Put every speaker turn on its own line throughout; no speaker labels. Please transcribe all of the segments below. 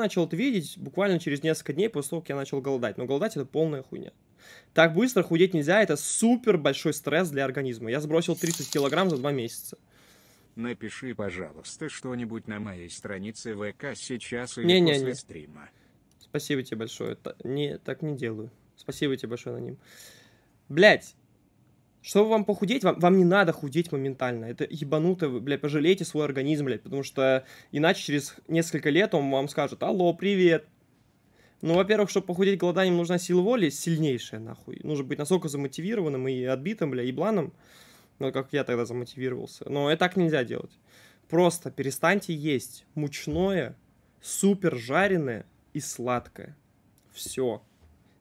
начал это видеть буквально через несколько дней после того, как я начал голодать. Но голодать это полная хуйня. Так быстро худеть нельзя, это супер большой стресс для организма. Я сбросил 30 килограмм за два месяца.
Напиши, пожалуйста, что-нибудь на моей странице ВК
сейчас или не, после не. стрима. Спасибо тебе большое. не, так не делаю. Спасибо тебе большое на ним. Блять, чтобы вам похудеть, вам, вам не надо худеть моментально. Это ебануто, вы, бля, пожалейте свой организм, блядь, потому что иначе через несколько лет он вам скажет, алло, привет. Ну, во-первых, чтобы похудеть голоданием, нужна сила воли сильнейшая, нахуй. Нужно быть настолько замотивированным и отбитым, бля, ебланом, ну, как я тогда замотивировался. Но это так нельзя делать. Просто перестаньте есть мучное, супер жареное и сладкое. Все.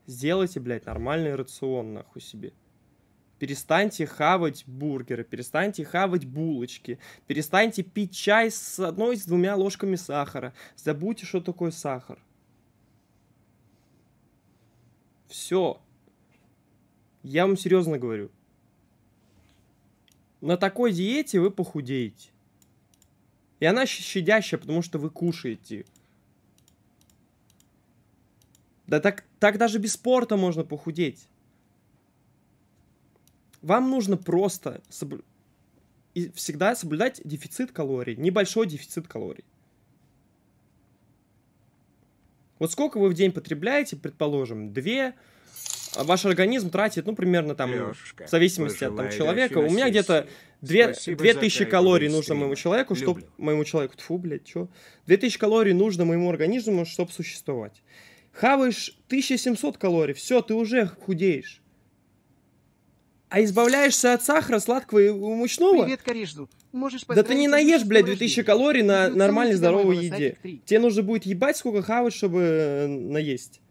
Сделайте, блядь, нормальный рацион, нахуй себе перестаньте хавать бургеры, перестаньте хавать булочки, перестаньте пить чай с одной с двумя ложками сахара. Забудьте, что такое сахар. Все. Я вам серьезно говорю. На такой диете вы похудеете. И она щадящая, потому что вы кушаете. Да так, так даже без спорта можно похудеть. Вам нужно просто соб... и всегда соблюдать дефицит калорий, небольшой дефицит калорий. Вот сколько вы в день потребляете, предположим, две, а ваш организм тратит, ну, примерно там, Лёшка, в зависимости от там, человека, у меня где-то 2000 калорий нужно моему человеку, чтобы... Моему человеку, тьфу, блядь, чё? 2000 калорий нужно моему организму, чтобы существовать. Хаваешь 1700 калорий, все, ты уже худеешь. А избавляешься от сахара, сладкого и мучного? Привет,
Корижду. Можешь да ты не наешь, блядь,
2000 калорий на ну, нормальной здоровой еде. Тебе нужно будет ебать, сколько хавать, чтобы э, наесть.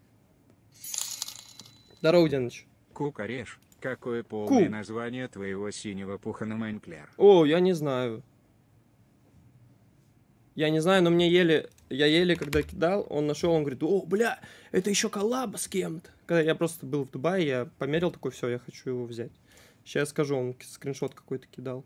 Здорово,
Деныч. Кукареш. Какое полное Ку. название твоего синего пуха на Майнклер?
О, я не знаю. Я не знаю, но мне еле... Я еле, когда кидал, он нашел, он говорит, о, бля, это еще коллаба с кем-то. Когда я просто был в Дубае, я померил такой, все, я хочу его взять. Сейчас скажу, он скриншот какой-то кидал.